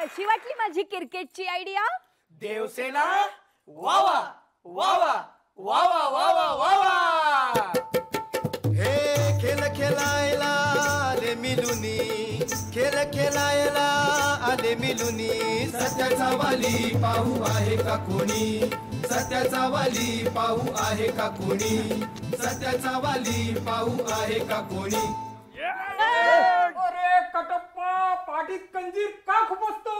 कशी वाटली माझी क्रिकेटची आयडिया देवसेना वावा वावा वावा वावा वावा हे खेळ खेळायला आले मिलुनी खेळ खेळायला आले मिलुनी सत्याचा वाली पाहू आहे का कोणी सत्याचा वाली पाहू आहे का कोणी सत्याचा वाली पाहू आहे का कोणी अरे कटप पाठीत कंजीर का खुपसतो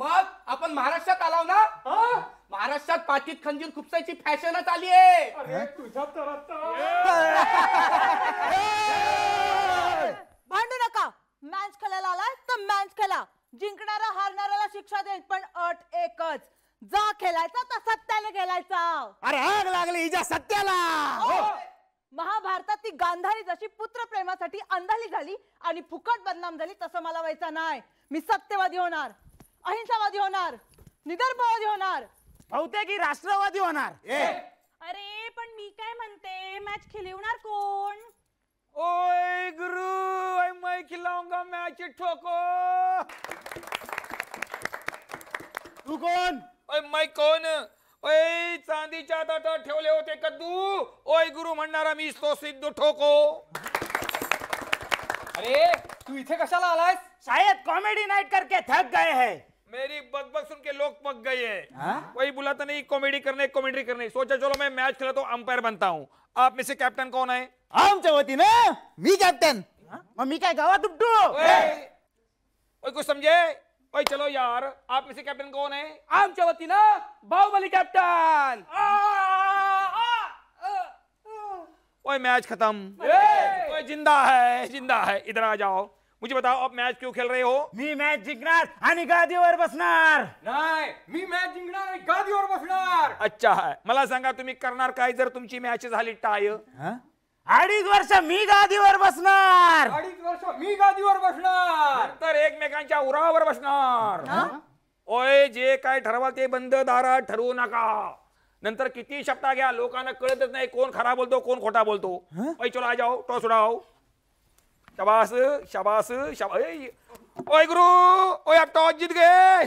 मग आपण महाराष्ट्रात आलाव ना महाराष्ट्रात पाठीत खंजीर खुपसायची फॅशनच आली आहे तुझ्या तर भांडू नका मॅच खेळायला आलाय तर मॅच खेळा जिंकणारा हारणाऱ्याला शिक्षा देईल पण अट एकच जा खेळायचा तर सत्याला खेळायचा अरे आग लागली हिच्या सत्याला हो. ती गांधारी जशी पुत्रप्रेमासाठी अंधाली झाली आणि फुकट बदनाम झाली तसं मला व्हायचं नाही मी सत्यवादी होणार अहिंसावादी होणार निदर्भवादी होणार बहुतेकी राष्ट्रवादी होणार अरे पण मी काय म्हणते मॅच खेळवणार कोण ओय गुरु ओय खिलाऊंगा मॅच ठोको तू कोण ओय माय कोण ऐ ठेवले होते कद्दू ओय गुरु म्हणणारा मी तो सिद्ध ठोको अरे तू इथे कशाला आलास शायद कॉमेडी नाइट करके थक गए हैं मेरी बकबक सुन के लोग पक गए हैं हाँ? कोई बुलाता नहीं कॉमेडी करने कॉमेडी करने सोचा चलो मैं मैच खेला तो अंपायर बनता हूँ आप में से कॅप्टन कोण आहे आमच्या वतीनं मी कॅप्टन मग मी काय गावात उपटू ओय, कुछ समझे ओय चलो यार आप कैप्टन कॅप्टन कोण आहे आमच्या वतीनं बाहुबली कॅप्टन ओए मैच खत्म ओए जिंदा है जिंदा है इधर आ जाओ मुझे बताओ आप मैच क्यों खेल रहे हो मी मॅच जिंकणार आणि गादीवर बसणार नाही मी मॅच जिंकणार गादीवर बसणार अच्छा है मला सांगा तुम्ही करणार काय जर तुमची मॅच झाली टाय अडीच वर्ष मी गादीवर बसणार अडीच वर्ष मी गादीवर बसणार तर एकमेकांच्या उरावर बसणार ओय जे काय ठरवा ते बंद दारात ठरवू नका नंतर किती शब्दा घ्या लोकांना कळतच नाही कोण खरा बोलतो कोण खोटा बोलतो चला जाओ तो उडाओ शबास शबास शबा ओय गुरु ओय आप टॉस जीत गए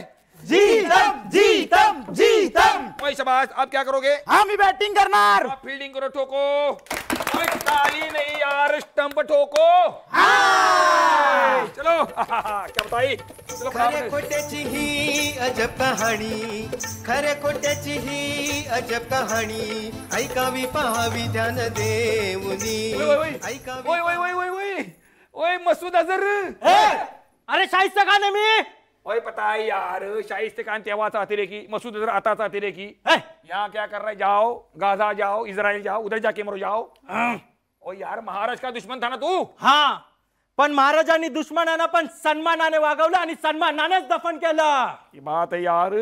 जीतम जीतम जीतम ओय शबास आप क्या करोगे आम्ही बॅटिंग करणार फिल्डिंग करो ठोको कोई ताली नहीं यार स्टंप ठोको चलो क्या बताई खरे कोटेची ही अजब कहाणी खरे कोटेची ही अजब कहाणी ऐकावी पहावी ध्यान देऊनी ऐकावी ओय ओय ओय ओय ओय ओय मसूद अजर अरे शाहिस्त का मी ओए पता है यार शाइस्ते खान तेवा चाहते रहे मसूद अजहर आता चाहते रहे यहाँ क्या कर रहे जाओ गाजा जाओ इसराइल जाओ उधर जाके मरो जाओ ओ यार महाराज का दुश्मन था ना तू हाँ पण महाराजांनी दुश्मनांना पण सन्मानाने वागवलं आणि सन्मानानेच दफन केलं बात है यार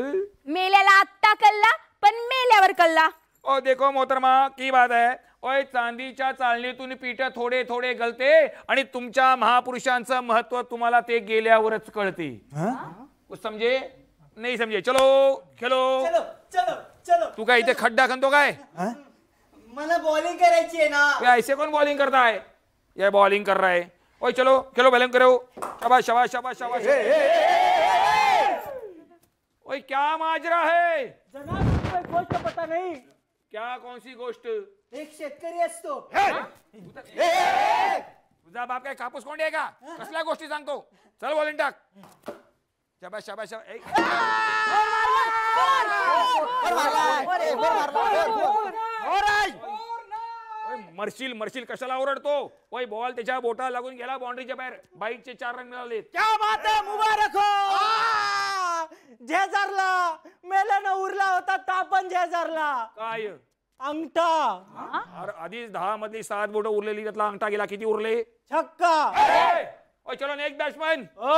मेल्याला आत्ता कल्ला पण मेल्यावर कल्ला ओ देखो मोहतरमा की बात है ओय चांदीच्या चालणीतून पीठ थोडे थोडे गलते आणि तुमच्या महापुरुषांचं महत्व तुम्हाला ते गेल्यावरच कळते समजे नाही समजे चलो खेलो चलो चलो तू काय इथे खड्डा खणतो काय मला बॉलिंग करायची आहे ना ऐसे कोण बॉलिंग करताय ये बॉलिंग कर रहा है ओय चलो खेलो बॉलिंग करो शबा शबा शबा शबाश ओय क्या माजरा है जनाब पता नाही क्या कौन सी गोष्ट एक शेतकरी असतो तुझा बाप काय कापूस कोण आहे का कसल्या गोष्टी सांगतो चल बोलून टाक शबा शबा मरशील मरशील कशाला ओरडतो ओय बॉल त्याच्या बोटाला लागून गेला बाउंड्रीच्या बाहेर बाईकचे चार रंग मिळाले क्या बात मुबारक हो झेजारला मेल्यानं उरला होता तापन झेजारला काय अंगठा अरे आधीच दहा मधली सात बोट उरलेली त्यातला अंगठा गेला किती उरले छक्का ओ चलो एक बॅट्समॅन ओ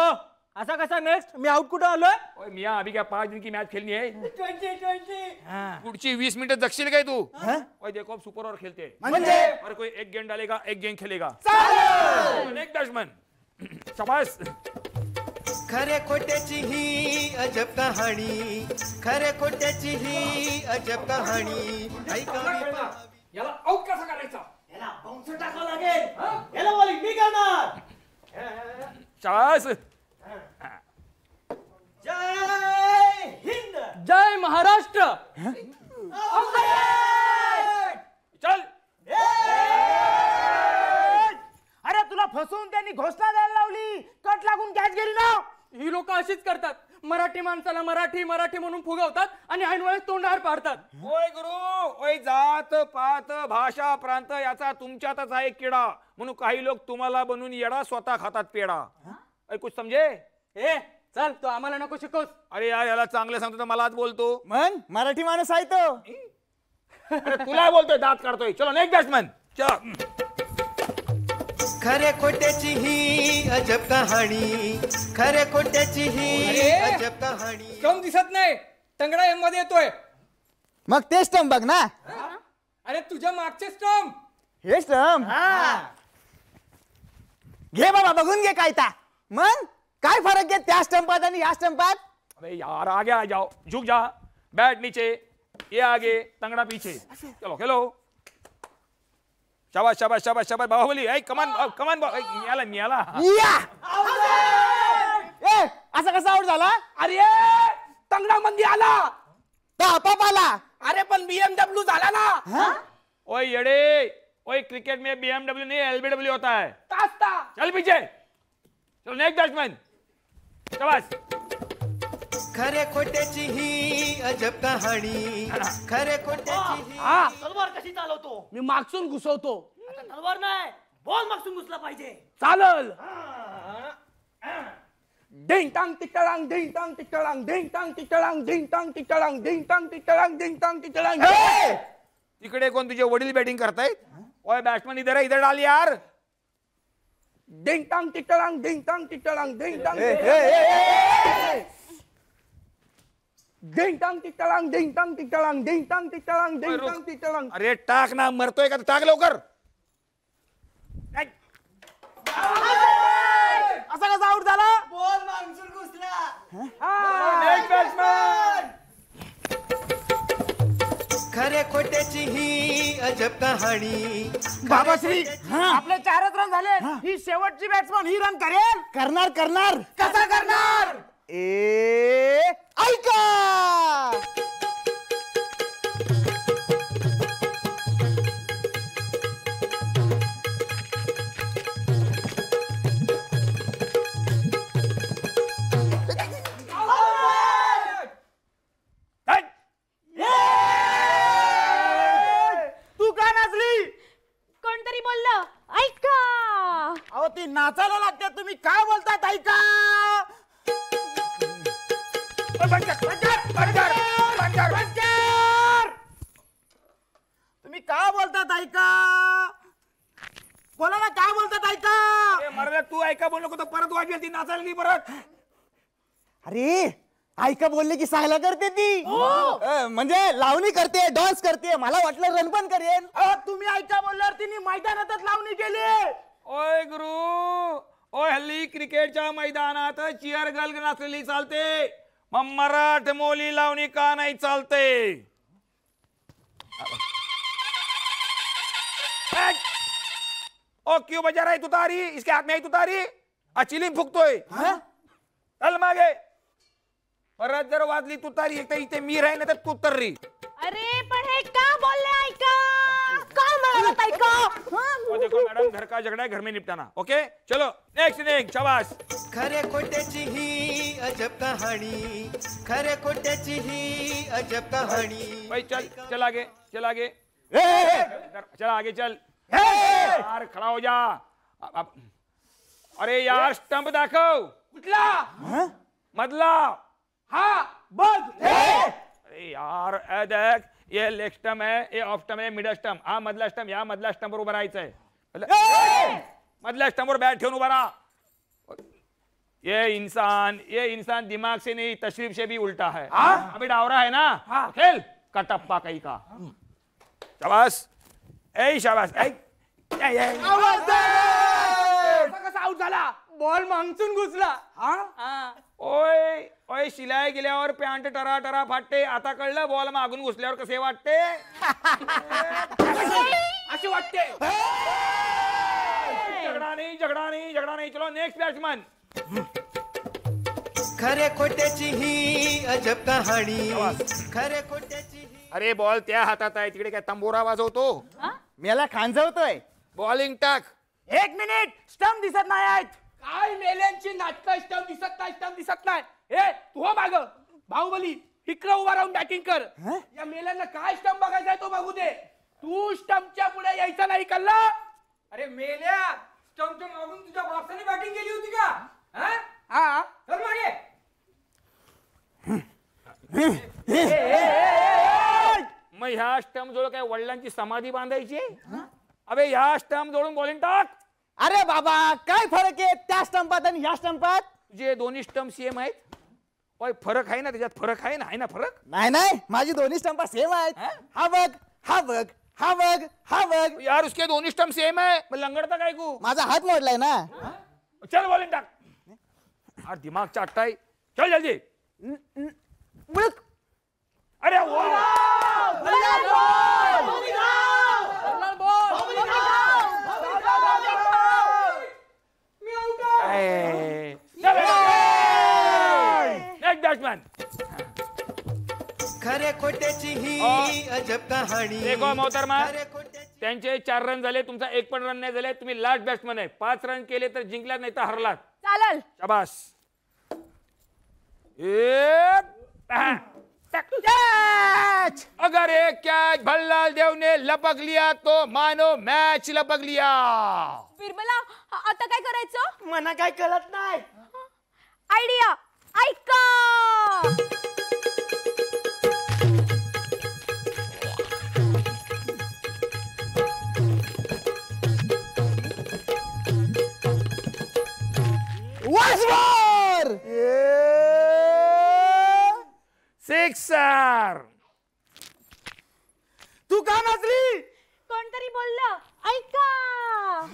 असा कसा नेक्स्ट मी आउट कुठं आलोय मी मिया अभी क्या पाच दिन की मॅच खेळली आहे पुढची वीस मिनिट जगशील काय तू ओ देखो सुपर ओव्हर खेळते म्हणजे अरे कोई एक गेंद डालेगा एक गेंद खेलेगा एक बॅट्समॅन शाबाश खरे खोट्याची ही अजब कहाणी खरे खोट्याची ही अजब कहाणी ऐका याला औ कसा करायचा याला बंस टाकावं लागेल याला बोल मी करणार चास जय हिंद जय महाराष्ट्र चल अरे तुला फसवून त्यांनी घोषणा द्यायला लावली कट लागून कॅच गेली ना ही लोक अशीच करतात मराठी माणसाला मराठी मराठी म्हणून फुगवतात आणि ऐनवेळेस तोंडावर पाडतात होय गुरु होय जात पात भाषा प्रांत याचा तुमच्यातच आहे किडा म्हणून काही लोक तुम्हाला बनून येडा स्वतः खातात पेडा ऐकूच समजे ए चल तो आम्हाला नको शिकवस अरे यार याला चांगलं सांगतो तर मलाच बोलतो म्हण मराठी माणूस आहे तो तुला बोलतोय दात काढतोय चलो नेक्स्ट म्हण चल खरे खोट्याची ही अजब कहाणी खरे खोट्याची ही अजब कहाणी दिसत नाही तंगडा एम मध्ये येतोय मग ते स्टम बघ ना अरे तुझ्या मागचे हे हे हा घे बाबा बघून घे काय ता मग काय फरक घे त्या स्टंपात आणि या स्टंपात अरे यार आगे आ जाओ झुक जा बॅट नीचे ये आगे तंगड़ा पीछे चलो खेलो शाबाश शाबाश शाबाश शाबाश बाहुबली ऐ कमान कमान भाऊ ऐ, या ए असा कसा आउट झाला अरे तंगडा मंदी आला आपाप आला अरे पण बीएमडब्ल्यू झाला ना ओय येडे ओय क्रिकेट मध्ये बीएमडब्ल्यू नाही एलबीडब्ल्यू होता है ता चल पीछे चल नेक्स्ट बैट्समैन शाबाश खरे खोट्याची ही अजब कहाणी खरे खोट्याची ही तलवार कशी चालवतो मी मागसून घुसवतो आता तलवार नाही बोल मागसून घुसला पाहिजे चालल डेंग टांग टिकटांग डेंग टांग टिकटांग डेंग टांग टिकटांग डेंग टांग टिकटांग डेंग टांग टिकटांग डेंग तिकडे कोण तुझे वडील बॅटिंग करतायत ओय बॅट्समन इधर है, इधर डाल यार डेंग टांग टिकटांग डेंग टांग टिकटांग डेंग टांग डिंग टांग टिक टाळांग डिंग टांग टिक टाळांग डिंग टांग टिक टाळांग डिंग टांग अरे टाक ना मरतोय का टाक लवकर असा कसा आउट झाला बोल मान्सूर घुसला खरे खोट्याची ही अजब कहाणी बाबाश्री आपले चारच रन झाले ही शेवटची बॅट्समन ही रन करेल करणार करणार कसा करणार ए ऐका कोणाला काय बोलतात ऐका मर्यादा तू ऐका बोल नको तर परत वाजेल ती नाचायला नाही परत अरे ऐका बोलले की सांगला करते ती हो. म्हणजे लावणी करते डान्स करते मला वाटलं रन पण करेन तुम्ही ऐका बोलल्यावर तिने मैदानातच लावणी केली ओय गुरु ओ हल्ली क्रिकेटच्या मैदानात चिअर गर्ल नाचलेली चालते मग मोली लावणी का नाही चालते ओ क्यों बजा रहा है तुतारी इसके हाथ में आई तुतारी अचिलिम फुकतोय अलमागे हाँ? परत जर वाजली तुतारी एक तर तो इथे मी राही नाही तर तू तर री अरे पण हे का बोलले ऐका काय म्हणत ओ देखो मैडम घर का झगड़ा है घर में निपटाना ओके चलो नेक्स्ट नेक्स्ट शाबाश खरे खोट्याची ही अजब कहाणी खरे खोट्याची ही अजब कहाणी भाई चल चल आगे चल आगे चल आगे चल यार खड़ा हो जा अरे यार स्टंप दाखव कुठला मधला हा बघ अरे यार देख ये लेग स्टम है ये ऑफ स्टम है मिडल स्टम हा मधला स्टम या मधला स्टम वर उभा राहायचंय मधल्या स्टमवर बॅट ठेवून उभा ये इंसान ये इंसान दिमाग से नहीं तशरीफ से भी उल्टा है हाँ? अभी डावरा है ना हाँ। खेल कटप्पा कहीं का चवास हाँ। ए शाबास ऐक कसा आउट झाला बॉल मागचून घुसला हा ओय ओय शिलाय गेल्यावर पॅन्ट टरा टरा फाटते आता कळलं बॉल मागून घुसल्यावर कसे वाटते असे वाटते झगडा नाही झगडा नाही झगडा नाही चलो नेक्स्ट बॅट्समन खरे खोट्याची ही अजब कहाणी खरे खोटे अरे बॉल त्या हातात आहे तिकडे काय तंबोरा वाजवतो मेला खांजवतोय बॉलिंग टाक एक मिनिट स्टंप दिसत नाही काय मेल्यांची नाटक स्टंप दिसत नाही स्टंप दिसत नाही हे तू हो माग बाहुबली इकडे उभा राहून बॅटिंग कर या मेल्यांना काय स्टम्प बघायचा आहे तो बघू दे तू स्टंपच्या पुढे यायचा नाही कल्ला अरे मेल्या स्टंपच्या मागून तुझ्या बापाने बॅटिंग केली होती का हा ह्या स्टम जोड काय वडिलांची समाधी बांधायची अबे ह्या स्टम जोडून बॉलिंग टाक अरे बाबा काय फरक आहे त्या स्टंपात आणि ह्या स्टंपात जे दोन्ही स्टंप सेम आहेत ओय फरक आहे ना त्याच्यात फरक आहे ना आहे ना फरक नाही नाही माझी दोन्ही स्टंपा सेम आहेत हा बघ हा बघ हा बघ हा बघ यार उसके दोन्ही स्टंप सेम आहे मग लंगडता काय कू माझा हात मोडलाय ना चल बॉलिंग टाक अरे दिमाग चाटताय चल जल्दी मुळक अरे बॅट्समॅन खरे खोट्याची ही अजब कहाणी मोहतरमा त्यांचे चार रन झाले तुमचा एक पण रन नाही झाले तुम्ही लास्ट बॅट्समन आहे पाच रन केले तर जिंकला नाही तर हरलात चालेल शबास एक अगर एक कैच भल्लाल देव ने लपक लिया तो मानो मैच लपक लिया विरमला आता काय करायचं मना काय कळत नाही आयडिया ऐका What's सिक्सर तू का नाचली कोणतरी बोललं ऐका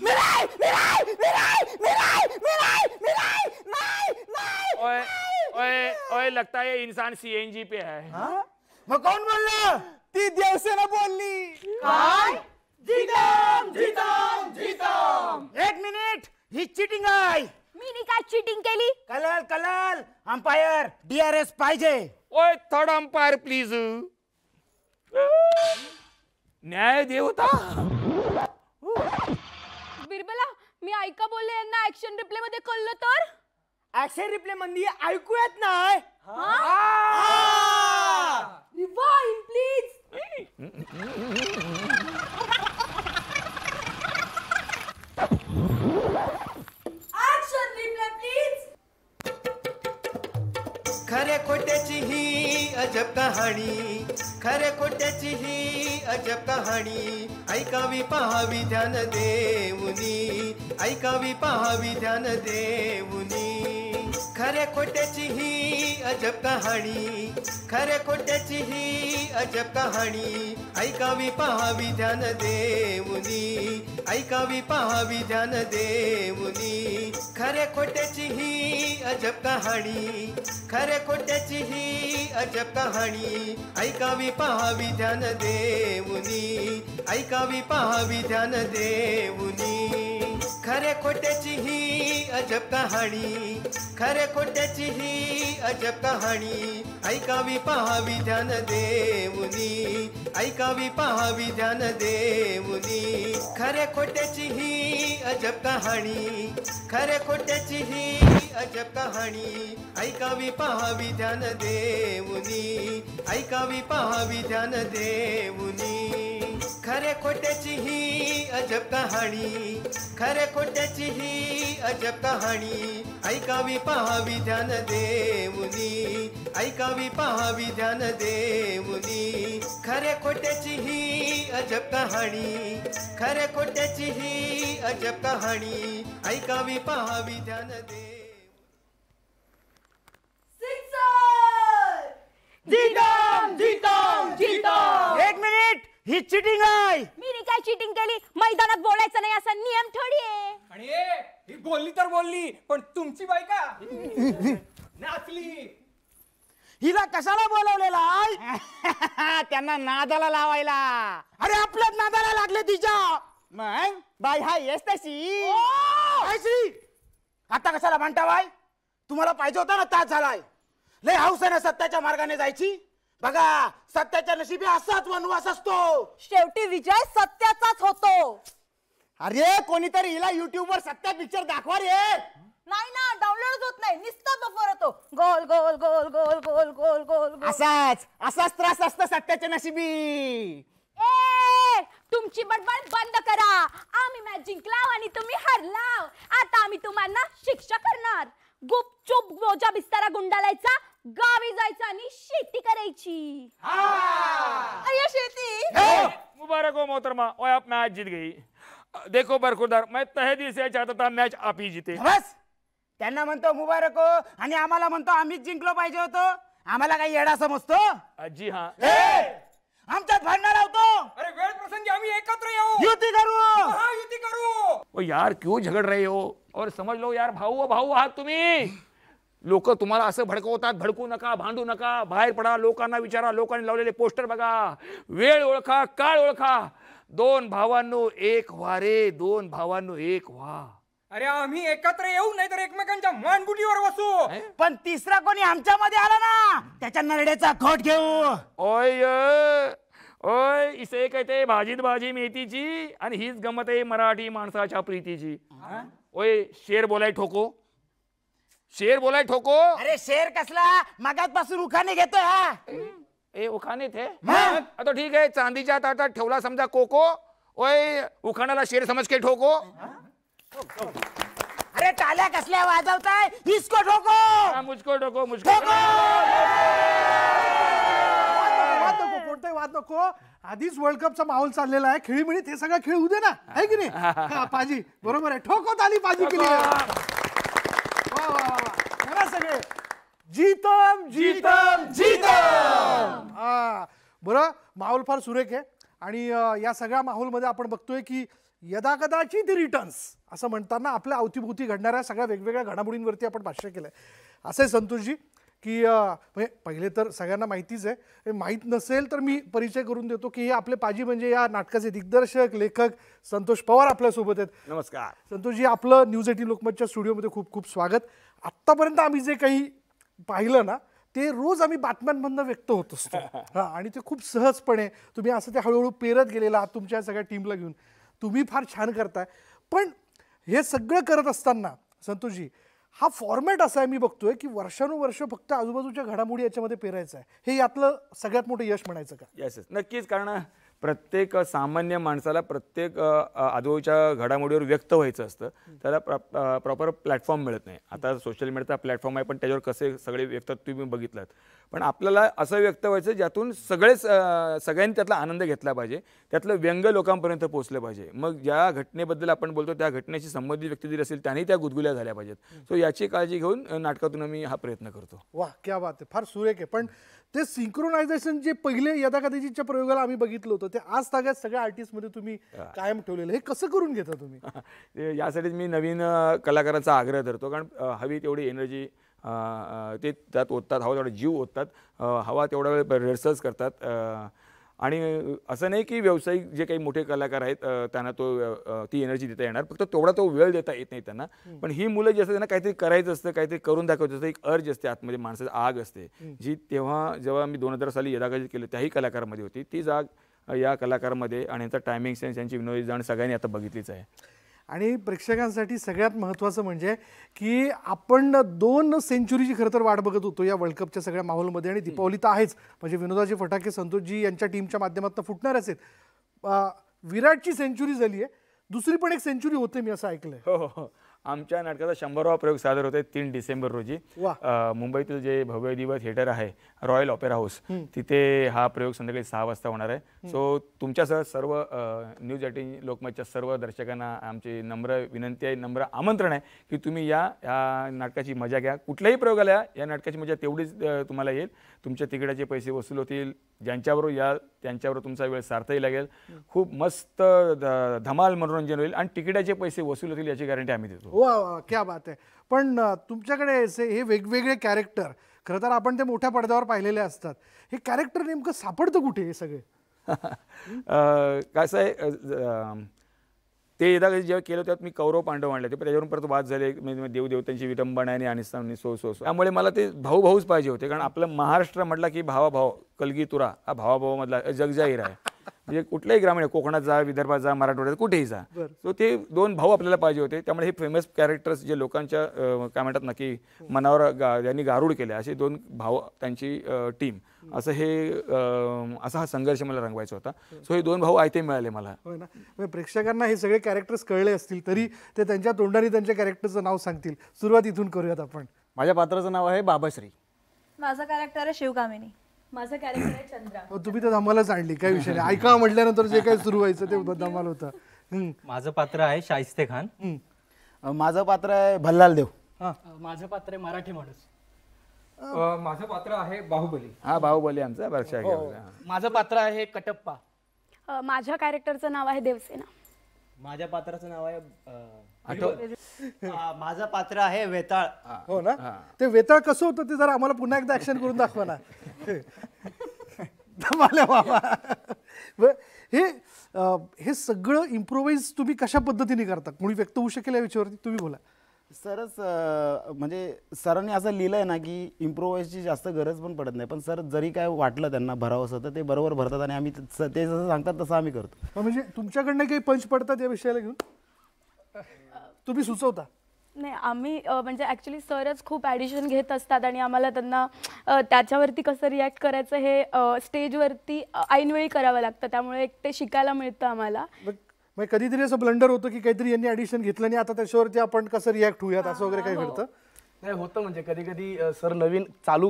मिराय मिराय मिराय मिराय मिराय मिराय माय माय, ओए ओए ओए लगता है ये इंसान सीएनजी पे है हा? कौन बोल बोललं ती देवसेना बोलली काय जिताम जिताम जिताम एक मिनिट ही चिटिंग आई मी नी काय चिटिंग केली कलल कलल अंपायर डीआरएस पाहिजे ओय थर्ड अंपायर प्लीज न्याय देवता बिरबला मी ऐका बोलले यांना ऍक्शन रिप्ले मध्ये कळलं तर ऍक्शन रिप्ले मध्ये ऐकूयात नाही प्लीज कहाणी खरे खोट्याची ही अजब कहाणी ऐकावी पहावी ध्यान देऊनी ऐकावी पहावी ध्यान देऊनी खरे खोट्याची ही अजब कहाणी खरे खोट्याची ही अजब कहाणी ऐकावी पहावी ध्यान देऊनी ऐकावी पहावी ध्यान देऊनी खरे खोट्याची ही अजब कहाणी खरे खोट्याची ही अजब कहाणी ऐकावी पहावी ध्यान देऊनी ऐकावी पहावी ध्यान देऊनी खरे खोट्याची ही अजब कहाणी खरे खोट्याची ही अजब कहाणी ऐकावी पहावी ध्यान देऊनी ऐकावी पहावी ध्यान देऊनी खरे खोट्याची ही अजब कहाणी खरे खोट्याची ही अजब कहाणी ऐकावी पहावी ध्यान देऊनी ऐकावी पहावी ध्यान देऊनी खरे खोट्याची ही अजब कहाणी खरे खोट्याची ही अजब कहाणी ऐकावी पहावी ध्यान देऊनी ऐकावी पहावी ध्यान देऊनी खरे खोट्याची ही अजब कहाणी खरे खोट्याची ही अजब कहाणी ऐकावी पहावी ध्यान दे जीतम जीतम जीतम ही चिटिंग आहे मी नी काय चीटिंग केली मैदानात बोलायचं नाही असा नियम थोडी आहे आणि ही बोलली तर बोलली पण तुमची बायका नाचली हिला कशाला बोलवलेला आय त्यांना नादाला लावायला अरे आपल्याच नादाला लागले तिच्या मग बाय हा येस तशी ऐशी आता कशाला म्हणता बाय तुम्हाला पाहिजे होता ना तास झालाय लय हौस आहे ना सत्याच्या मार्गाने जायची बघा सत्याच्या नशिबी असाच वनवास असतो शेवटी विजय सत्याचाच होतो अरे कोणीतरी हिला युट्यूब वर सत्या पिक्चर दाखवा रे नाही ना डाउनलोड होत नाही नुसतं बफर होतो गोल गोल गोल गोल गोल गोल गोल असाच असाच त्रास असतो सत्याच्या नशिबी ए तुमची बडबड बंद करा आम्ही मॅच जिंकला आणि तुम्ही हरलाव आता आम्ही तुम्हाला शिक्षा करणार गुपचूप मोजा बिस्तारा गुंडालायचा गावी जायचं आणि शेती करायची अरे शेती हो. मुबारक हो मोहतरमा ओए आप मैच जीत गई देखो बरखुदार मैं तहे दिल से चाहता था मैच आप ही जीते बस त्यांना म्हणतो मुबारक हो आणि आम्हाला म्हणतो आम्हीच जिंकलो पाहिजे होतो आम्हाला काही येडा समजतो जी हा आमच्यात भांडणार होतो अरे वेळ प्रसंगी आम्ही एकत्र येऊ युती करू युती करू ओ यार क्यों झगड़ रहे हो और समझ लो यार भाऊ हो भाऊ आहात तुम्ही लोक तुम्हाला असं भडकवतात भडकू नका भांडू नका बाहेर पडा लोकांना विचारा लोकांनी लावलेले पोस्टर बघा वेळ ओळखा काळ ओळखा दोन भावांनो एक व्हा रे दोन भावांनो एक वा अरे आम्ही एकत्र येऊ नाही तर एकमेकांच्या मानगुटीवर बसू पण तिसरा कोणी आमच्या मध्ये आला ना त्याच्या नरड्याचा खोट घेऊ ओय ओय इसे ते भाजीत भाजी मेथीची आणि हीच गमत आहे मराठी माणसाच्या प्रीतीची ओय शेर बोलाय ठोको शेर बोलाय ठोको अरे शेर कसला पासून उखाने घेतोय हा ए उखाने थे आता ठीक आहे चांदीच्या ताटात ठेवला समजा कोको ओय उखाणाला शेर समज के ठोको अरे टाल्या कसल्या वाजवताय हिसको ठोको मुझको ठोको मुझको वाद नको कोणताही वाद नको आधीच वर्ल्ड कपचा माहोल चाललेला आहे खेळीमिळीत ते सगळं खेळ उद्या ना आहे की नाही हा, पाजी बरोबर आहे ठोको ताली पाजी केली जीतम जीतम जीतम हा बरं माहोल फार सुरेख आहे आणि या सगळ्या माहोलमध्ये आपण बघतोय की यदा कदाचित रिटर्न्स असं म्हणताना आपल्या अवतीभोवती घडणाऱ्या सगळ्या वेगवेगळ्या घडामोडींवरती आपण भाष्य केलं आहे असं आहे संतोषजी की म्हणजे पहिले तर सगळ्यांना माहितीच आहे माहीत नसेल तर मी परिचय करून देतो की हे आपले पाजी म्हणजे या नाटकाचे दिग्दर्शक लेखक संतोष पवार आपल्यासोबत आहेत नमस्कार संतोषजी आपलं न्यूज एटी लोकमतच्या स्टुडिओमध्ये खूप खूप स्वागत आत्तापर्यंत आम्ही जे काही पाहिलं ना ते रोज आम्ही बातम्यांमधनं व्यक्त होत असतो हां आणि ते खूप सहजपणे तुम्ही असं ते हळूहळू पेरत गेलेला आहात तुमच्या सगळ्या टीमला घेऊन तुम्ही फार छान करताय पण हे सगळं करत असताना संतोषजी हा फॉर्मॅट असा आहे मी बघतोय की वर्षानुवर्ष फक्त आजूबाजूच्या घडामोडी याच्यामध्ये पेरायचं आहे हे यातलं सगळ्यात मोठं यश म्हणायचं का येस नक्कीच कारण प्रत्येक सामान्य माणसाला प्रत्येक आदोच्या घडामोडीवर व्यक्त व्हायचं असतं त्याला प्रॉपर प्लॅटफॉर्म मिळत नाही आता सोशल मीडियाचा प्लॅटफॉर्म आहे पण त्याच्यावर कसे सगळे व्यक्त तुम्ही बघितलात पण आपल्याला असं व्यक्त व्हायचं ज्यातून सगळेच सगळ्यांनी त्यातला आनंद घेतला पाहिजे त्यातलं व्यंग लोकांपर्यंत पोहोचलं पाहिजे मग ज्या घटनेबद्दल आपण बोलतो त्या घटनेशी संबंधित व्यक्ती जरी असेल त्यांनी त्या गुदगुल्या झाल्या पाहिजेत सो याची काळजी घेऊन नाटकातून आम्ही हा प्रयत्न करतो वा क्या बात आहे फार सुरेख आहे पण ते सिंक्रोनायझेशन जे पहिले यदा प्रयोगाला आम्ही बघितलं होतं ते आज तागात सगळ्या आर्टिस्टमध्ये तुम्ही कायम ठेवलेलं हे कसं करून घेता तुम्ही यासाठीच मी नवीन कलाकारांचा आग्रह धरतो कारण हवी तेवढी एनर्जी ते त्यात ओततात हवा तेवढा जीव ओततात हवा तेवढा वेळ रिहर्सल्स करतात आणि असं नाही की व्यावसायिक जे काही मोठे कलाकार आहेत त्यांना तो ती एनर्जी देता येणार फक्त तेवढा तो वेळ देता येत नाही त्यांना पण ही मुलं जी असतात त्यांना काहीतरी करायचं असतं काहीतरी करून दाखवत असतं एक अर्ज असते आतमध्ये माणसाची आग असते जी तेव्हा जेव्हा मी दोन हजार साली यदाकाजी केलं त्याही कलाकारामध्ये होती तीच आग या कलाकारामध्ये आणि यांचा टायमिंग सेन्स यांची विनोदी जाण सगळ्यांनी आता बघितलीच आहे आणि प्रेक्षकांसाठी सगळ्यात महत्त्वाचं म्हणजे की आपण दोन सेंचुरीची खरं तर वाट बघत होतो या वर्ल्ड कपच्या सगळ्या माहोलमध्ये आणि दीपावली तर आहेच म्हणजे विनोदाजी फटाके संतोषजी यांच्या टीमच्या माध्यमातून फुटणार आहेत विराटची सेंचुरी झाली आहे दुसरी पण एक सेंचुरी होते मी असं ऐकलंय हो, हो, हो. आमच्या नाटकाचा शंभरवा प्रयोग सादर होतोय तीन डिसेंबर रोजी मुंबईतील जे भव्य दिवस थिएटर आहे रॉयल ऑपेरा हाऊस तिथे हा प्रयोग संध्याकाळी सहा वाजता होणार आहे सो तुमच्यासह सर्व न्यूज एटीन लोकमतच्या सर्व दर्शकांना आमची नम्र विनंती आहे नम्र आमंत्रण आहे की तुम्ही या या नाटकाची मजा घ्या कुठल्याही प्रयोगाला या नाटकाची मजा तेवढीच तुम्हाला येईल तुमच्या तिकिटाचे पैसे वसूल होतील ज्यांच्यावर या त्यांच्यावर तुमचा वेळ सार्थही लागेल खूप मस्त धमाल मनोरंजन होईल आणि तिकिटाचे पैसे वसूल होतील याची गॅरंटी आम्ही देतो वा क्या बात आहे पण तुमच्याकडे हे वेगवेगळे कॅरेक्टर खरं तर आपण ते मोठ्या पडद्यावर पाहिलेले असतात हे कॅरेक्टर नेमकं सापडतं कुठे हे सगळे कसं आहे ते एकदा जेव्हा केलं त्यात मी कौरव पांडव आणले ते पण त्याच्यावरून परत वाद झाले देवदेवतांची विटंबना आणि आणि सो सो त्यामुळे मला ते भाऊ भाऊच पाहिजे होते कारण आपलं महाराष्ट्र म्हटलं की भावाभाव कलगी तुरा हा भावाभावामधला जगजाहीर आहे म्हणजे कुठल्याही ग्रामीण कोकणात जा विदर्भात जा मराठवाड्यात कुठेही जा सो ते दोन भाऊ आपल्याला पाहिजे होते त्यामुळे हे फेमस कॅरेक्टर्स जे लोकांच्या काय म्हणतात ना की हो. मनावर यांनी गारूड केले असे दोन भाऊ त्यांची टीम असं हे असा हा संघर्ष मला रंगवायचा होता सो हे दोन भाऊ आयते मिळाले मला हो म्हणजे प्रेक्षकांना हे सगळे कॅरेक्टर्स कळले असतील तरी ते त्यांच्या तोंडाने त्यांच्या कॅरेक्टरचं नाव सांगतील सुरुवात इथून करूयात आपण माझ्या पात्राचं नाव आहे बाबाश्री माझं कॅरेक्टर आहे शिवकामिनी माझं कॅरेक्टर आहे चंद्रा हो, तुम्ही तर धमालच आणली काय विषय नाही ऐका म्हटल्यानंतर जे काय सुरू व्हायचं ते धमाल होतं माझं पात्र आहे शाहिस्ते खान माझं पात्र आहे भल्लाल देव माझं पात्र आहे मराठी माणूस माझं पात्र आहे बाहुबली हा बाहुबली आमचा हो. माझं पात्र आहे कटप्पा माझ्या कॅरेक्टरचं नाव आहे देवसेना माझ्या पात्राचं नाव आहे माझं पात्र आहे वेताळ हो ना ते वेताळ कसं होतं ते जरा आम्हाला पुन्हा एकदा ऍक्शन करून दाखवा ना धमाल्या बाबा हे हे सगळं इम्प्रोवाइज तुम्ही कशा पद्धतीने करता कोणी व्यक्त होऊ शकेल या विषयावरती तुम्ही बोला सरच म्हणजे सरांनी असं लिहिलं आहे ना की इम्प्रोवाइजची जास्त गरज पण पडत नाही पण सर जरी काय वाटलं त्यांना भरावं तर ते बरोबर भरतात आणि आम्ही ते जसं सांगतात तसं आम्ही करतो म्हणजे तुमच्याकडनं काही पंच पडतात या विषयाला घेऊन तुम्ही सुचवता नाही आम्ही म्हणजे ॲक्च्युली सरच खूप ॲडिशन घेत असतात आणि आम्हाला त्यांना त्याच्यावरती कसं रिॲक्ट करायचं हे स्टेजवरती ऐनवेळी करावं लागतं त्यामुळे एक ते शिकायला मिळतं आम्हाला कधीतरी असं ब्लंडर होतं की काहीतरी यांनी ऍडिशन घेतलं आणि आता त्याच्यावरती आपण कसं रिॲक्ट होऊयात असं वगैरे काही हो. घडतं नाही होतं म्हणजे कधी कधी सर नवीन चालू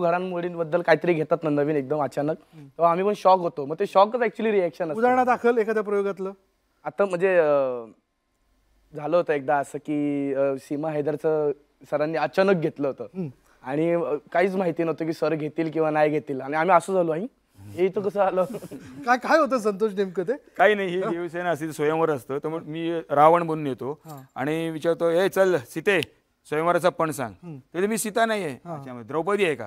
बद्दल काहीतरी घेतात ना नवीन एकदम अचानक तेव्हा आम्ही पण शॉक होतो मग ते शॉकच ॲक्च्युली रिॲक्शन दाखल एखाद्या प्रयोगातलं आता म्हणजे झालं होतं एकदा असं की सीमा हैदरचं सरांनी अचानक घेतलं होतं आणि काहीच माहिती नव्हतं की सर घेतील किंवा नाही घेतील आणि आम्ही असं झालो आई हे इथं कसं आलं काय काय होतं संतोष नेमकं ते काही नाही हे शिवसेना असेल स्वयंवर असतं तर मग मी रावण बनून येतो आणि विचारतो ए चल सीते स्वयंवराचा पण सांग तिथे मी सीता नाही आहे द्रौपदी आहे का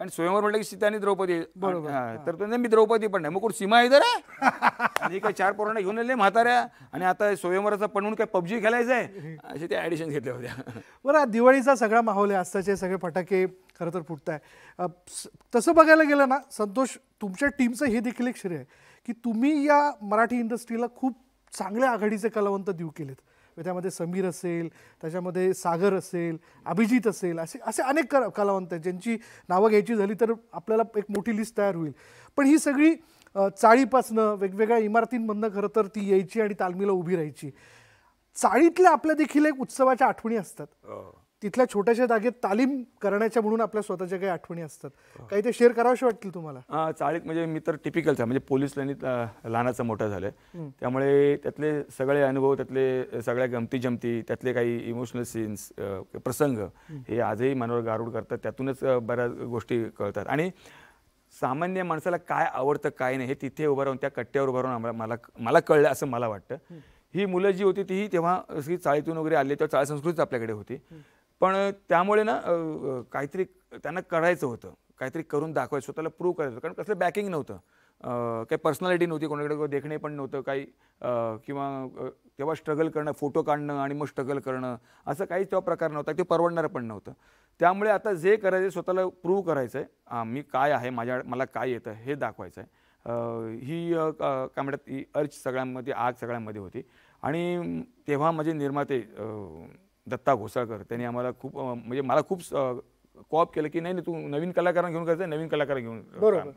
आणि स्वयंवर म्हटलं की सीता आणि द्रौपदी तर म्हणजे मी द्रौपदी पण नाही मग कोण सीमा आहे जरा काही चार पोरांना घेऊन आले म्हाताऱ्या आणि आता स्वयंवराचा पण म्हणून काय पबजी खेळायचं आहे असे ते ऍडिशन घेतल्या होत्या बरं दिवाळीचा सगळा माहोल आहे आस्ताचे सगळे फटाके खरं तर फुटत आहे तसं बघायला गेलं ना संतोष तुमच्या टीमचं हे देखील एक श्रेय की तुम्ही या मराठी इंडस्ट्रीला खूप चांगल्या आघाडीचे कलावंत देऊ केलेत त्यामध्ये समीर असेल त्याच्यामध्ये सागर असेल अभिजित असेल असे असे अनेक कलावंत आहेत ज्यांची नावं घ्यायची झाली तर आपल्याला एक मोठी लिस्ट तयार होईल पण ही सगळी चाळीपासनं वेगवेगळ्या इमारतींमधनं खरं तर ती यायची आणि तालमीला उभी राहायची चाळीतल्या आपल्या देखील एक उत्सवाच्या आठवणी असतात हो. तिथल्या छोट्याशा जागेत तालीम करण्याच्या म्हणून आपल्या स्वतःच्या काही आठवणी असतात काही ते शेअर करावशी वाटतील तुम्हाला चाळीत म्हणजे मी तर आहे म्हणजे पोलीस लाईनीत मोठं मोठा झालं त्यामुळे त्यातले सगळे अनुभव त्यातले सगळ्या गमती जमती त्यातले काही इमोशनल सीन्स प्रसंग हे आजही मनावर गारूड करतात त्यातूनच बऱ्याच गोष्टी कळतात आणि सामान्य माणसाला काय आवडतं काय नाही हे तिथे उभं राहून त्या कट्ट्यावर उभं राहून मला मला कळलं असं मला वाटतं ही मुलं जी होती तीही तेव्हा चाळीतून वगैरे आली तेव्हा चाळ संस्कृतीच आपल्याकडे होती पण त्यामुळे ना काहीतरी त्यांना करायचं होतं काहीतरी करून दाखवायचं स्वतःला प्रूव्ह करायचं कारण कसलं बॅकिंग नव्हतं काही पर्सनॅलिटी नव्हती कोणाकडे देखणे पण नव्हतं काही किंवा तेव्हा स्ट्रगल करणं फोटो काढणं आणि मग स्ट्रगल करणं असं काही तेव्हा प्रकार नव्हता ते परवडणारं पण नव्हतं त्यामुळे आता जे करायचं स्वतःला प्रूव्ह करायचं आहे मी काय आहे माझ्या मला काय येतं हे दाखवायचं आहे ही काय म्हणतात ही अर्ज सगळ्यांमध्ये आग सगळ्यांमध्ये होती आणि तेव्हा माझे निर्माते दत्ता घोसाळकर त्यांनी आम्हाला खूप म्हणजे मला खूप कॉप केलं की नाही तू नवीन कलाकारांना घेऊन करायचं नवीन कलाकार घेऊन काम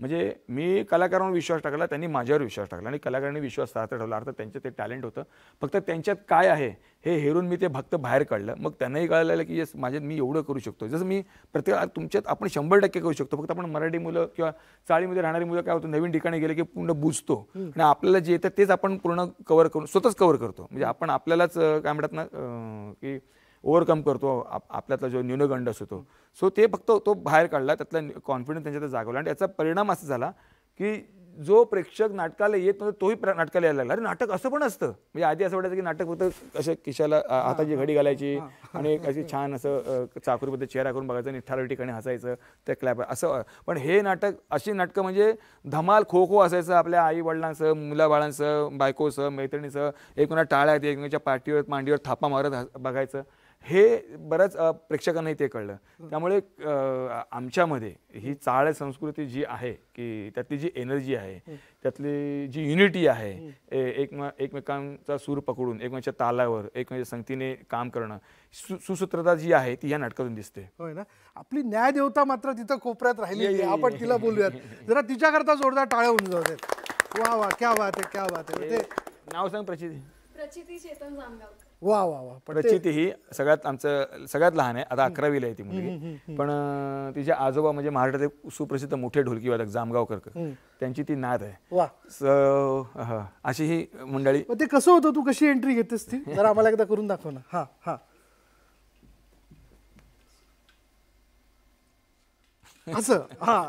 म्हणजे मी कलाकारांवर विश्वास टाकला त्यांनी माझ्यावर विश्वास टाकला आणि कलाकारांनी विश्वास सार्थ ठेवला अर्थात त्यांचं ते टॅलेंट होतं फक्त त्यांच्यात काय आहे हे हेरून मी ते भक्त बाहेर काढलं मग त्यांनाही कळलं की येस माझ्यात मी एवढं करू शकतो जसं मी प्रत्येक तुमच्यात आपण शंभर टक्के करू शकतो फक्त आपण मराठी मुलं किंवा चाळीमध्ये राहणारी मुलं काय होतं नवीन ठिकाणी गेले की पूर्ण बुजतो आणि आपल्याला जे येतं तेच आपण पूर्ण कवर करून स्वतःच कवर करतो म्हणजे आपण आपल्यालाच काय म्हणतात ना की ओव्हरकम करतो आप आपल्यातला जो न्यूनगंड असतो सो ते फक्त तो बाहेर काढला त्यातला कॉन्फिडन्स त्यांच्यात जागवला आणि त्याचा परिणाम असा झाला की जो प्रेक्षक नाटकाला येत नव्हता तोही नाटकाला यायला लागला अरे नाटक असं पण असतं म्हणजे आधी असं वाटायचं की नाटक फक्त कसं किशाला हाताची घडी घालायची आणि अशी छान असं चाकूरमध्ये चेहरा करून बघायचं आणि ठराविक ठिकाणी हसायचं त्या क्लॅप असं पण हे नाटक अशी नाटकं म्हणजे धमाल खो खो असायचं आपल्या आई वडिलांसह मुलाबाळांसह बायकोसह मैत्रिणीसह एकमेकांना टाळ्यात एकमेकांच्या पाठीवर मांडीवर थापा मारत बघायचं हे बऱ्याच प्रेक्षकांनाही ते कळलं त्यामुळे आमच्यामध्ये ही चाळ संस्कृती जी आहे की त्यातली जी एनर्जी आहे त्यातली जी युनिटी आहे एक एकमेकांचा सूर पकडून एकमेकांच्या तालावर एकमेकांच्या संगतीने काम करणं सु सुसूत्रता जी आहे ती या नाटकातून दिसते होय ना आपली न्यायदेवता मात्र तिथं कोपऱ्यात राहिली आहे आपण तिला बोलूयात जरा तिच्याकरता जोरदार टाळ्या होऊन जाऊ वा वा क्या बात आहे क्या बात आहे नाव सांग प्रचिती प्रचिती चेतन जामगावकर वा वा वा प्रचिती ही सगळ्यात आमचं सगळ्यात लहान आहे आता अकरावीला आहे ती मुलगी पण तिचे आजोबा म्हणजे महाराष्ट्रात सुप्रसिद्ध मोठे वादक जामगावकर त्यांची ती नाद आहे वा अशी ही मंडळी ते कसं होतं तू कशी एंट्री घेतेस ती जरा आम्हाला एकदा करून दाखव ना हा हा असं हा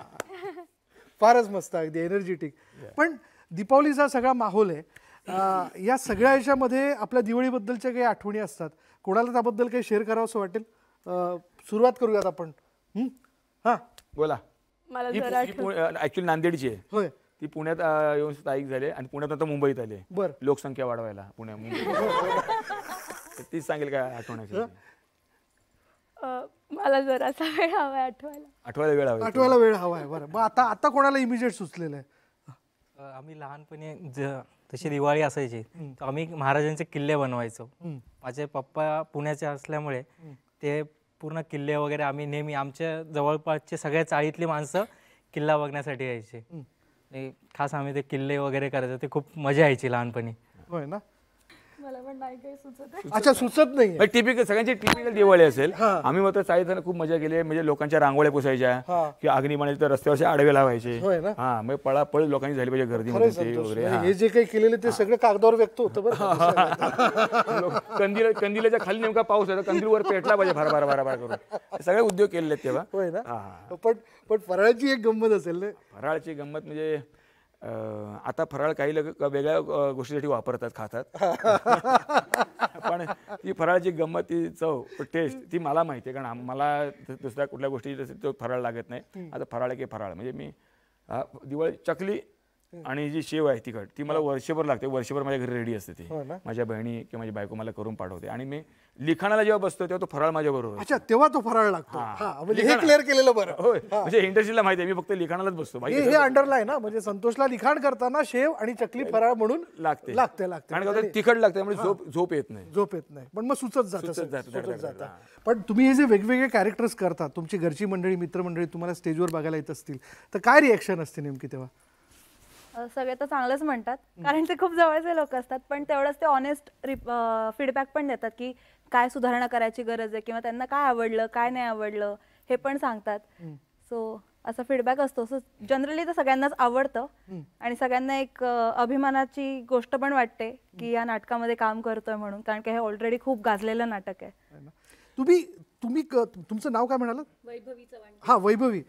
फारच मस्त अगदी एनर्जेटिक पण दीपावलीचा सगळा माहोल आहे या सगळ्या याच्यामध्ये आपल्या दिवाळीबद्दलच्या काही आठवणी असतात कोणाला त्याबद्दल काही शेअर करावं असं वाटेल सुरुवात करूयात आपण हा बोला ऍक्च्युली नांदेडची आहे ती पुण्यात येऊन स्थायिक झाले आणि पुण्यात आता मुंबईत आले बर लोकसंख्या वाढवायला पुण्या मुंबई तीच सांगेल काय आठवण्याचं मला जरासा वेळ हवाय आठवायला आठवायला वेळ हवा आठवायला वेळ हवाय बरं आता आता कोणाला इमिजिएट सुचलेलं आहे आम्ही लहानपणी तशी दिवाळी असायची तर आम्ही महाराजांचे किल्ले बनवायचो माझे पप्पा पुण्याचे असल्यामुळे ते पूर्ण किल्ले वगैरे आम्ही नेहमी आमच्या जवळपासचे सगळ्या चाळीतली माणसं किल्ला बघण्यासाठी यायचे खास आम्ही ते किल्ले वगैरे करायचो ते खूप मजा यायची लहानपणी होय ना अच्छा सुचत नाही टिपिकल सगळ्यांची टिपिकल दिवाळी असेल आम्ही मात्र चाळीस खूप मजा केली म्हणजे लोकांच्या रांगोळ्या पुसायच्या किंवा अग्नी तर रस्त्यावरचे आडवे लावायचे हा मग पळापळ लोकांची झाली पाहिजे गर्दी वगैरे हे जे काही केलेलं ते सगळं कागदावर व्यक्त होतं बरं कंदील कंदिलाच्या खाली नेमका पाऊस आहे कंदीलवर पेटला पाहिजे फार फार फार फार करून सगळे उद्योग केलेले तेव्हा पण पण फराळाची एक गंमत असेल ना फराळाची गंमत म्हणजे आता फराळ काही लोक वेगळ्या गोष्टीसाठी वापरतात खातात पण ती फराळची गंमत ती चव टेस्ट ती मला माहिती आहे कारण मला दुसऱ्या कुठल्या गोष्टी तो फराळ लागत नाही आता फराळ की फराळ म्हणजे मी दिवाळी चकली आणि जी शेव आहे तिखट ती मला वर्षभर लागते वर्षभर माझ्या घरी रेडी असते ती हो माझ्या बहिणी किंवा माझी बायको मला करून पाठवते आणि मी लिखाणाला जेव्हा बसतो तेव्हा तो फराळ माझ्या बरोबर अच्छा तेव्हा तो फराळ लागतो म्हणजे हे क्लिअर केलेलं बरं होय म्हणजे इंडस्ट्रीला माहिती आहे मी फक्त लिखाणालाच बसतो हे अंडरलाईन ना म्हणजे संतोषला लिखाण करताना शेव आणि चकली फराळ म्हणून लागते लागते लागते आणि तिखट लागते म्हणजे झोप झोप येत नाही झोप येत नाही पण मग सुचत जात पण तुम्ही हे जे वेगवेगळे कॅरेक्टर्स करता तुमची घरची मंडळी मित्रमंडळी तुम्हाला स्टेजवर बघायला येत असतील तर काय रिॲक्शन असते नेमकी तेव्हा सगळे तर चांगलंच म्हणतात कारण ते खूप जवळचे लोक असतात पण तेवढंच ते ऑनेस्ट फीडबॅक पण देतात की काय सुधारणा करायची गरज आहे किंवा त्यांना काय आवडलं काय नाही आवडलं हे पण सांगतात सो असा फीडबॅक असतो सो जनरली तर सगळ्यांनाच आवडतं आणि सगळ्यांना एक अभिमानाची गोष्ट पण वाटते की या नाटकामध्ये काम करतोय म्हणून कारण की हे ऑलरेडी खूप गाजलेलं नाटक आहे तुम्ही तुम्ही क तुमचं नाव काय म्हणाल वैभवी हां वैभवी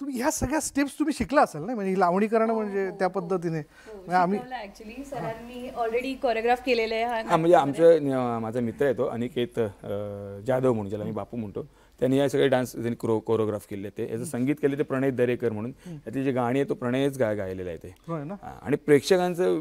तुम्ही ह्या सगळ्या स्टेप्स तुम्ही शिकला असाल ना म्हणजे लावणी करणं हो, म्हणजे हो, त्या हो. पद्धतीने म्हणजे आम्ही ऑलरेडी कोरिओग्राफ केलेले आहे हा म्हणजे आमचं माझा मित्र येतो अनिकेत जाधव म्हणून ज्याला मी बापू म्हणतो त्यांनी या सगळे डान्स त्यांनी क्रो कोरिओग्राफ केले ते याचं संगीत केले ते प्रणय दरेकर म्हणून त्याचे जे गाणी आहे तो प्रणयच गाय गायलेलं आहे ते आणि प्रेक्षकांचं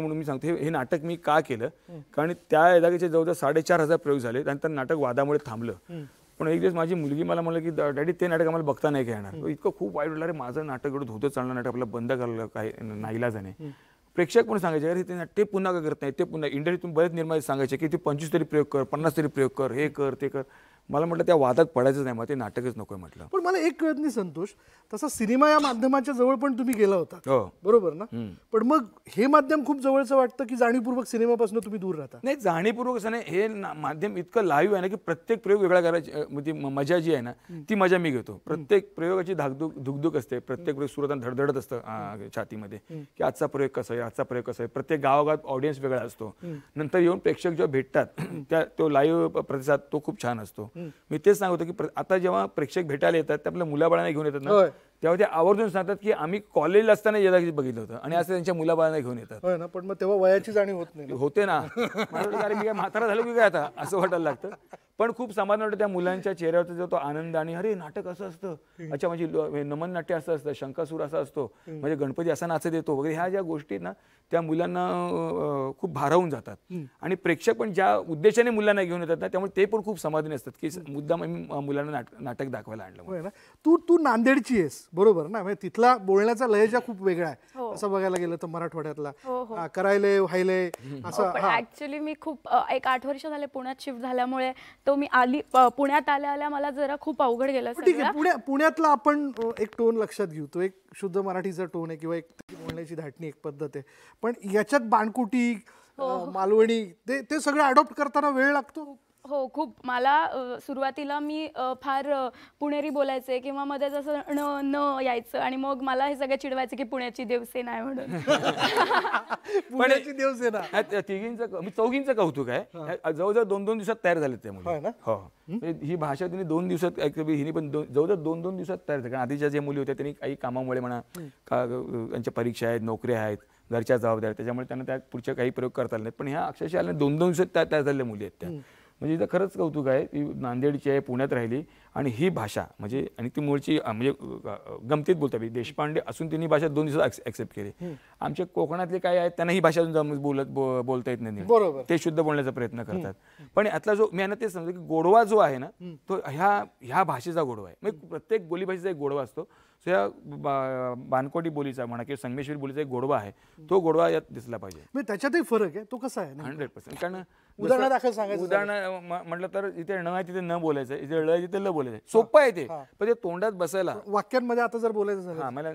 म्हणून मी सांगतो हे नाटक मी का केलं कारण त्या जागेचे जवळजवळ साडेचार हजार प्रयोग झाले त्यानंतर नाटक वादामुळे थांबलं पण एक दिवस माझी मुलगी मला म्हणलं की डॅडी ते नाटक आम्हाला बघता नाही काय येणार इतकं खूप वाईट वाटलं रे माझं नाटक एवढं धोतं चालणार नाटक आपल्याला बंद करायला काय नाहीला नाही प्रेक्षक पण सांगायचे अरे ते ते पुन्हा का करत नाही ते पुन्हा तुम्ही बरेच निर्माण सांगायचे की ते पंचवीस तरी प्रयोग कर पन्नास तरी प्रयोग कर हे कर ते कर मला म्हटलं त्या वादात पडायचंच नाही मग ते नाटकच नको आहे म्हटलं पण मला एक कळत नाही संतोष तसा सिनेमा या माध्यमाच्या जवळ पण तुम्ही गेला होता हो. बरोबर ना पण मग हे माध्यम खूप जवळचं वाटतं की जाणीवपूर्वक सिनेमापासून तुम्ही दूर राहता नाही जाणीवपूर्वक असं नाही हे माध्यम इतकं लाईव्ह आहे ना की प्रत्येक प्रयोग वेगळा करायची म्हणजे मजा जी आहे ना ती मजा मी घेतो प्रत्येक प्रयोगाची धाकधुक धुकधुक असते प्रत्येक प्रयोग सुरत धडधडत असतं छातीमध्ये की आजचा प्रयोग कसा आहे आजचा प्रयोग कसा आहे प्रत्येक गावागावात ऑडियन्स वेगळा असतो नंतर येऊन प्रेक्षक जेव्हा भेटतात त्या तो लाईव्ह प्रतिसाद तो खूप छान असतो मी तेच सांगतो की आता जेव्हा प्रेक्षक भेटायला येतात ते आपल्या मुलाबाळांना घेऊन येतात ना तेव्हा ते आवर्जून सांगतात की आम्ही कॉलेजला असताना यदा बघितलं होतं आणि असं त्यांच्या मुलाबाळांना घेऊन येतात पण मग तेव्हा वयाची जाणीव होत नाही होते ना मी काय म्हातारा झालो की काय आता असं वाटायला लागतं पण खूप समाधान वाटतं त्या मुलांच्या चेहऱ्यावर जो तो आनंद आणि अरे नाटक असं असतं अच्छा म्हणजे नमन नाट्य असं असतं शंकासूर असा असतो म्हणजे गणपती असा नाचत येतो वगैरे ह्या ज्या गोष्टी ना त्या मुलांना खूप भारावून जातात आणि प्रेक्षक पण ज्या उद्देशाने मुलांना घेऊन येतात ना त्यामुळे ते पण खूप समाधानी असतात की मुद्दा मुलांना नाटक दाखवायला आणलं तू तू नांदेडची आहेस बरोबर ना म्हणजे तिथला बोलण्याचा लयजा खूप वेगळा आहे हो. असं बघायला गेलं तर मराठवाड्यातला हो, हो. करायले व्हायले असं ऍक्च्युली मी खूप एक आठ वर्ष झाले पुण्यात शिफ्ट झाल्यामुळे तो मी आली पुण्यात आल्या आल्या मला जरा खूप अवघड गेलं पुण्यातला आपण एक टोन लक्षात घेऊ तो एक शुद्ध मराठीचा टोन आहे किंवा एक बोलण्याची धाटणी एक पद्धत आहे पण याच्यात बाणकुटी हो, हो. मालवणी ते ते सगळं अडॉप्ट करताना वेळ लागतो हो खूप मला सुरुवातीला मी फार पुणेरी बोलायचे किंवा मध्ये जसं न न यायचं आणि मग मला हे सगळं चिडवायचं की पुण्याची देवसेना आहे म्हणून पुण्याची देवसेना तिघींचं म्हणजे चौघींचं कौतुक आहे जवळजवळ दोन दोन दिवसात तयार झाले ते हो. म्हणजे ही भाषा तिने दोन दिवसात हिने पण जवळजवळ दोन दोन दिवसात तयार झाले कारण आधीच्या जे मुली होत्या त्यांनी काही कामामुळे म्हणा त्यांच्या परीक्षा आहेत नोकऱ्या आहेत घरच्या जबाबदार त्याच्यामुळे त्यांना त्या पुढच्या काही प्रयोग करता आले नाहीत पण ह्या अक्षरशः दोन दोन दिवसात तयार झालेल्या मुली आहेत त्या म्हणजे इथं खरंच कौतुक आहे ती नांदेडची आहे पुण्यात राहिली आणि ही भाषा म्हणजे आणि ती मूळची म्हणजे गमतीत बोलतात देशपांडे असून त्यांनी भाषा दोन दिवसात ऍक्सेप्ट केली आमचे कोकणातले काय आहेत त्यांना ही भाषा बोलत बोलता येत नाही ते शुद्ध बोलण्याचा प्रयत्न करतात पण यातला जो मी ते ते समजतो की गोडवा जो आहे ना तो ह्या ह्या भाषेचा गोडवा आहे म्हणजे प्रत्येक बोलीभाषेचा एक गोडवा असतो सो या बानकोटी बोलीचा म्हणा किंवा संगमेश्वरी बोलीचा एक गोडवा आहे तो गोडवा यात दिसला पाहिजे म्हणजे त्याच्यातही फरक आहे तो कसा आहे हंड्रेड पर्सेंट कारण उदाहरणादाखल सांगायचं उदाहरण म्हटलं तर इथे न आहे तिथे न बोलायचं इथे ळ आहे तिथे ल बोलायचं सोपं आहे ते पण ते तोंडात बसायला वाक्यांमध्ये आता जर बोलायचं झालं मला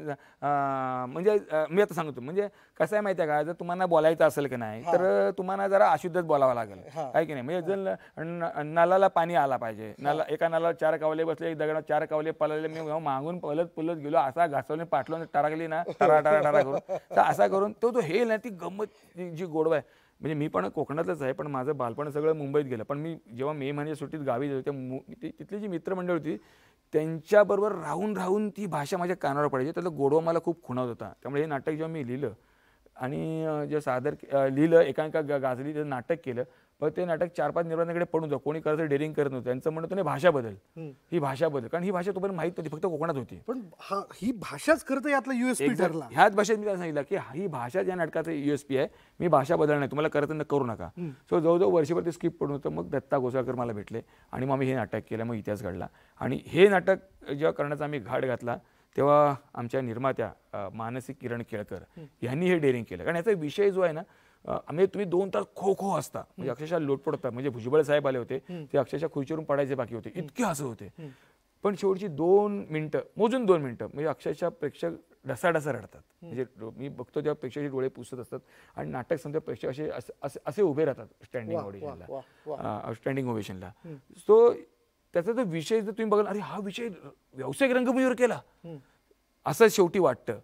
म्हणजे मी आता सांगतो म्हणजे कसं आहे माहिती आहे का जर तुम्हाला बोलायचं असेल की नाही तर तुम्हाला जरा अशुद्धच बोलावं लागेल काय की नाही म्हणजे जर नालाला पाणी आला पाहिजे नाला एका नालावर चार कावले बसले एक चार कावले पळाले मी मागून पलत पुलत गेलो असा घासवले पाठलो टरागली ना टरा टरा टरा करून तर असा करून तो तो हे ना ती गंमत जी गोडवा आहे म्हणजे मी पण कोकणातच आहे पण माझं बालपण सगळं मुंबईत गेलं पण मी जेव्हा मे महिन्याच्या सुट्टीत गावी जातो त्या तिथली जी मित्रमंडळ होती त्यांच्याबरोबर राहून राहून ती भाषा माझ्या कानावर पडायची त्यातलं गोडवा मला खूप खुणावत होता त्यामुळे हे नाटक जेव्हा मी लिहिलं आणि जे सादर लिहिलं एकांका गाजली त्याचं नाटक केलं ते नाटक चार पाच निर्माणाकडे पडून जाऊ कोणी करत डेअरिंग करत नव्हतं त्यांचं म्हणत नाही भाषा बदल ही भाषा बदल कारण ही भाषा तुम्हाला माहीत होती फक्त कोकणात होती पण ही भाषाच करत यातला युएसपी ठरला ह्याच भाषेत मी सांगितलं की ही भाषा या नाटकाचं युएसपी आहे मी भाषा बदल नाही तुम्हाला करत करू नका सो जवळजवळ वर्षभर ते स्किप पडून होतं मग दत्ता गोसाळकर मला भेटले आणि मग आम्ही हे नाटक केलं मग इतिहास घडला आणि हे नाटक जेव्हा करण्याचा आम्ही घाट घातला तेव्हा आमच्या निर्मात्या मानसिक किरण केळकर यांनी हे डेअरिंग केलं कारण याचा विषय जो आहे ना म्हणजे तुम्ही दोन तास खो खो असता म्हणजे अक्षरशः लोटपोट होता म्हणजे भुजबळ साहेब आले होते ते अक्षरशः खुर्चीवरून पडायचे बाकी होते इतके असं होते पण शेवटची दोन मिनिटं मोजून दोन मिनिटं म्हणजे अक्षरशः प्रेक्षक ढसाढसा रडतात म्हणजे मी बघतो तेव्हा प्रेक्षकाचे डोळे पुसत असतात आणि नाटक समजा प्रेक्षक असे असे उभे राहतात स्टँडिंग ऑडिशनला स्टँडिंग ओवेशनला सो त्याचा जो विषय जर तुम्ही बघाल अरे हा विषय व्यावसायिक रंगभूमीवर केला असं शेवटी वाटतं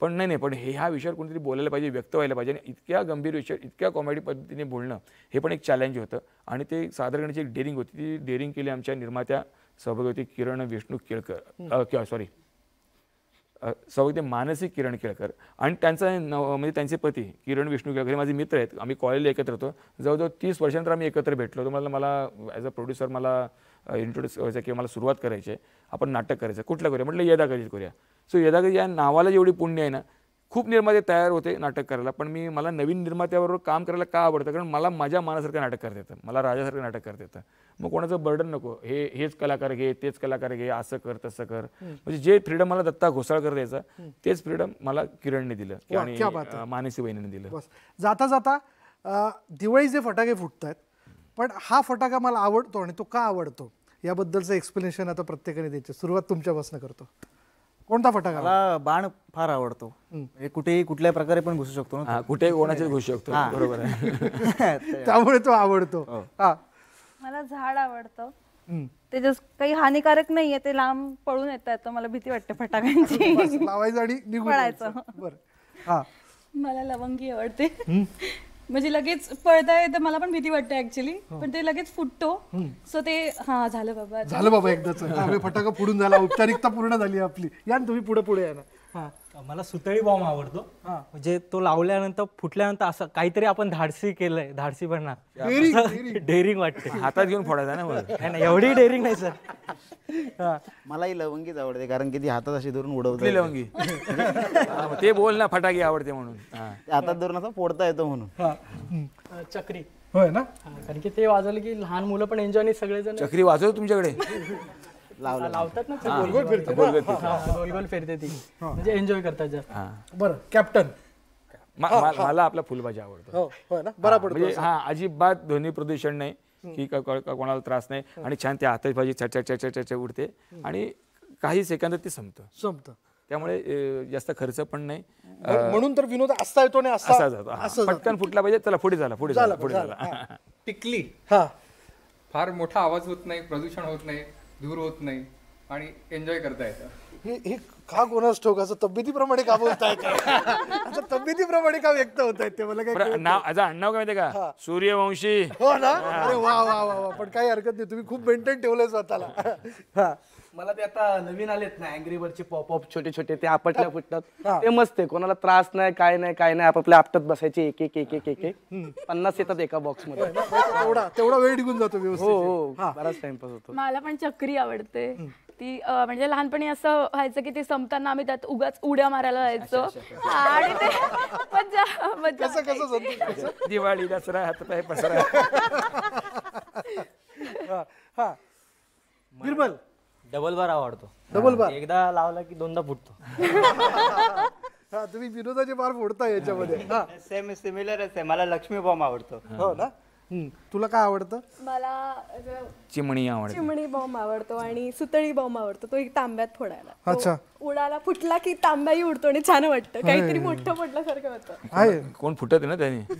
पण नाही नाही पण हे ह्या विषयावर कोणीतरी बोलायला पाहिजे व्यक्त व्हायला पाहिजे आणि इतक्या गंभीर विषय इतक्या कॉमेडी पद्धतीने बोलणं हे पण एक चॅलेंज होतं आणि ते सादर करण्याची एक डेअरिंग होती ती डेअरिंग केली आमच्या निर्मात्या सहभागी होती किरण विष्णू केळकर किंवा सॉरी सहभागी मानसिक किरण केळकर आणि त्यांचा नव म्हणजे त्यांचे पती किरण विष्णू केळकर हे माझे मित्र आहेत आम्ही कॉलेजला एकत्र होतो जवळजवळ तीस वर्षानंतर आम्ही एकत्र भेटलो होतो मला मला ॲज अ प्रोड्युसर मला इंट्रोड्यूस व्हायचं किंवा मला सुरुवात करायची आहे आपण नाटक करायचं कुठलं करूया म्हटलं यदाकरी करूया सो यदाकरी या नावाला जेवढी पुण्य आहे ना खूप निर्माते तयार होते नाटक करायला पण मी मला नवीन निर्मात्याबरोबर काम करायला का आवडतं कारण मला माझ्या मनासारखं नाटक करता येतं मला राजासारखं नाटक करता येतं मग कोणाचं बर्डन नको हे हेच कलाकार घे तेच कलाकार घे असं कर तसं कर म्हणजे जे फ्रीडम मला दत्ता घोसाळकर द्यायचा तेच फ्रीडम मला किरणने दिलं आणि मानसी बहिणीने दिलं जाता जाता दिवाळीचे फटाके फुटत आहेत पण हा फटाका मला आवडतो आणि तो का आवडतो याबद्दलचं एक्सप्लेनेशन आता प्रत्येकाने द्यायचं सुरुवात तुमच्यापासून करतो कोणता फटाका मला बाण फार आवडतो हे म्हणजे कुठेही कुठल्या प्रकारे पण घुसू शकतो ना कुठेही कोणाचे घुसू शकतो बरोबर त्यामुळे तो आवडतो हो. हा मला झाड आवडतं त्याच्या काही हानिकारक नाहीये ते लांब पळून येतात मला भीती वाटते फटाक्यांची लावायचं आणि निघून बरं हा मला लवंगी आवडते म्हणजे लगेच पळताय तर मला पण भीती वाटते ऍक्च्युली हो. पण ते लगेच फुटतो सो ते हा झालं बाबा झालं बाबा एकदाच फटाका फुडून झाला औपचारिकता पूर्ण झाली आपली या तुम्ही पुढे पुढे या ना मला सुतळी बॉम्ब आवडतो म्हणजे तो लावल्यानंतर फुटल्यानंतर असं काहीतरी आपण धाडसी केलंय धाडसी पण डेअरिंग वाटते हातात घेऊन फोडायचा ना एवढी डेअरिंग नाही सर मलाही लवंगीच आवडते कारण की ती हातात अशी धरून उडवते लवंगी ते बोल ना फटाकी आवडते म्हणून हातात धरून असं फोडता येतो म्हणून चक्री होय ना कारण की ते वाजवलं की लहान मुलं पण एन्जॉय सगळेजण चक्री वाजवतो तुमच्याकडे लावतात एन्जॉय म्हणजे कॅप्टन मला आपला फुलबाजी आवडतो हो, हो हा म्हणजे अजिबात ध्वनी प्रदूषण नाही की कोणाला त्रास नाही आणि छान ते आतषबाजी भाजी उडते आणि काही सेकंदात ते संपत संपत त्यामुळे जास्त खर्च पण नाही म्हणून तर विनोद असता येतो नाही पटकन फुटला पाहिजे त्याला पुढे झाला पुढे झाला पुढे झाला टिकली हा फार मोठा आवाज होत नाही प्रदूषण होत नाही दूर होत नाही आणि एन्जॉय करता येतं हे हे का कोणास ठोक असं तब्येतीप्रमाणे का बोलताय असं तब्येतीप्रमाणे का व्यक्त होत आहेत ते मला काय नाव आता अण्णाव काय माहिती का सूर्यवंशी हो ना अरे वा वा वा पण काही हरकत नाही तुम्ही खूप मेंटेन ठेवलंय स्वतःला हा मला ते आता नवीन आलेत ना अँग्री बर्डचे पॉपअप छोटे छोटे ते आपटल्या फुटतात ते मस्त आहे कोणाला त्रास नाही काय नाही काय नाही आपापल्या आपटत बसायचे एक एक एक एक एक पन्नास येतात एका बॉक्स मध्ये तेवढा वेळ निघून जातो हो, हो. होतो मला पण चक्री आवडते ती म्हणजे लहानपणी असं व्हायचं की ते संपताना आम्ही त्यात उगाच उड्या मारायला जायचो आणि ते दिवाळी दसरा हातपाय पसरा हा, निर्मल डबल बार आवडतो डबल बार एकदा लावला की दोनदा फुटतो तुम्ही विनोदाचे बार फोडता याच्यामध्ये सेम सिमिलरच आहे मला लक्ष्मी बॉम्ब आवडतो हो ना तुला काय आवडतं मला चिमणी आवडते चिमणी बॉम्ब आवडतो आणि सुतळी बॉम्ब आवडतो तो एक तांब्यात फोडायला अच्छा. उडाला फुटला की तांब्याही उडतो आणि छान वाटतं काहीतरी मोठं पडल्यासारखं होतं कोण फुटत ना त्याने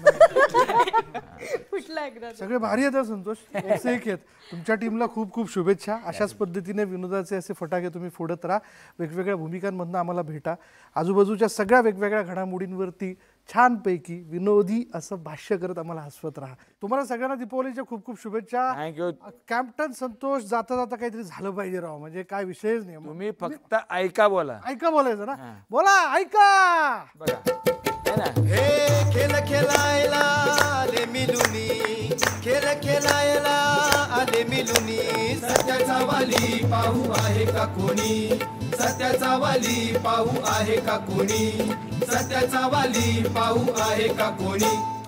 फुटला एकदा सगळे भारी आहेत संतोष एक आहेत तुमच्या टीमला खूप खूप शुभेच्छा अशाच पद्धतीने विनोदाचे असे फटाके तुम्ही फोडत राहा वेगवेगळ्या भूमिकांमधनं आम्हाला भेटा आजूबाजूच्या सगळ्या वेगवेगळ्या घडामोडींवरती पैकी विनोदी असं भाष्य करत आम्हाला हसवत राहा तुम्हाला सगळ्यांना दीपावलीच्या खूप खूप शुभेच्छा थँक्यू कॅप्टन संतोष जाता जाता काहीतरी झालं पाहिजे राव म्हणजे काय विषयच नाही तुम्ही फक्त ऐका बोला ऐका बोलायचं ना बोला ऐका बघा खेळ खेळायला आले मिलुनी खेळ खेळायला आले मिलुनी सत्याचा वाली पाहू आहे का कोणी सत्याचा वाली पाहू आहे का कोणी सत्याचा वाली पाहू आहे का कोणी